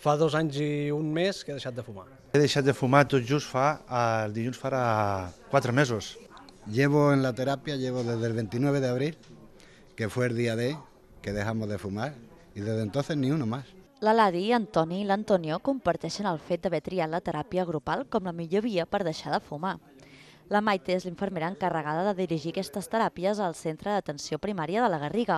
fa dos anys i un mes que he deixat de fumar. He deixat de fumar tot just fa, el dilluns farà quatre mesos. Llevo en la terapia, llevo des del 29 de abril, que fue el dia de que dejamos de fumar, y desde entonces ni uno más. L'Eladi, Antoni i l'Antonio comparteixen el fet d'haver triat la teràpia grupal com la millor via per deixar de fumar. La Maite és l'infermera encarregada de dirigir aquestes teràpies al Centre d'Atenció Primària de la Garriga,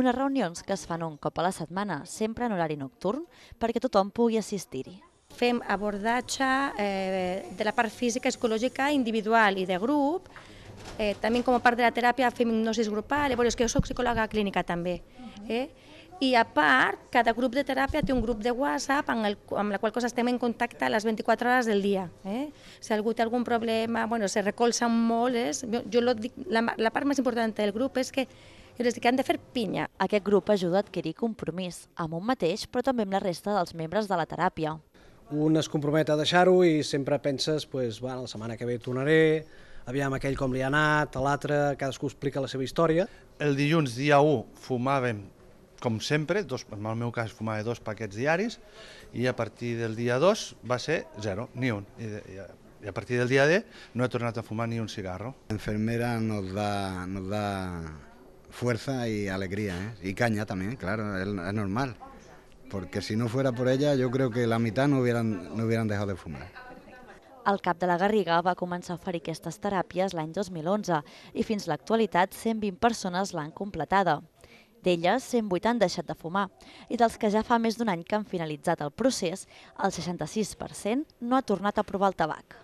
unes reunions que es fan un cop a la setmana, sempre en horari nocturn, perquè tothom pugui assistir-hi. Fem abordatge eh, de la part física i psicològica individual i de grup, eh, també com a part de la teràpia fem hipnosis grupal, llavors que jo soc psicòloga clínica també, eh? I a part, cada grup de teràpia té un grup de WhatsApp amb, el, amb la qual cosa estem en contacte a les 24 hores del dia. Eh? Si algú té algun problema, bueno, se recolzen molt. És, jo, jo lo dic, la, la part més important del grup és que els que han de fer pinya. Aquest grup ajuda a adquirir compromís amb un mateix, però també amb la resta dels membres de la teràpia. Un es compromet a deixar-ho i sempre penses, pues, bueno, la setmana que ve tornaré, aviam aquell com li ha anat, l'altre, cadascú explica la seva història. El dilluns, dia 1, fumàvem com sempre, dos, en el meu cas fumava dos paquets diaris i a partir del dia 2 va ser zero, ni un. I, i, i a partir del dia D no he tornat a fumar ni un cigarro. La enfermera nos da, nos da fuerza y alegría, ¿eh? y caña también, claro, es, es, normal. Porque si no fuera por ella, yo creo que la mitad no hubieran, no hubieran dejado de fumar. El cap de la Garriga va començar a oferir aquestes teràpies l'any 2011 i fins l'actualitat 120 persones l'han completada. D'elles, 108 han deixat de fumar i dels que ja fa més d'un any que han finalitzat el procés, el 66% no ha tornat a provar el tabac.